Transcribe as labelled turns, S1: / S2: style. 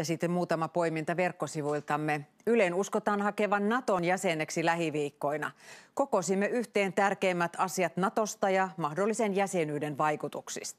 S1: Ja sitten muutama poiminta verkkosivuiltamme. Ylen uskotaan hakevan Naton jäseneksi lähiviikkoina. Kokosimme yhteen tärkeimmät asiat Natosta ja mahdollisen jäsenyyden vaikutuksista.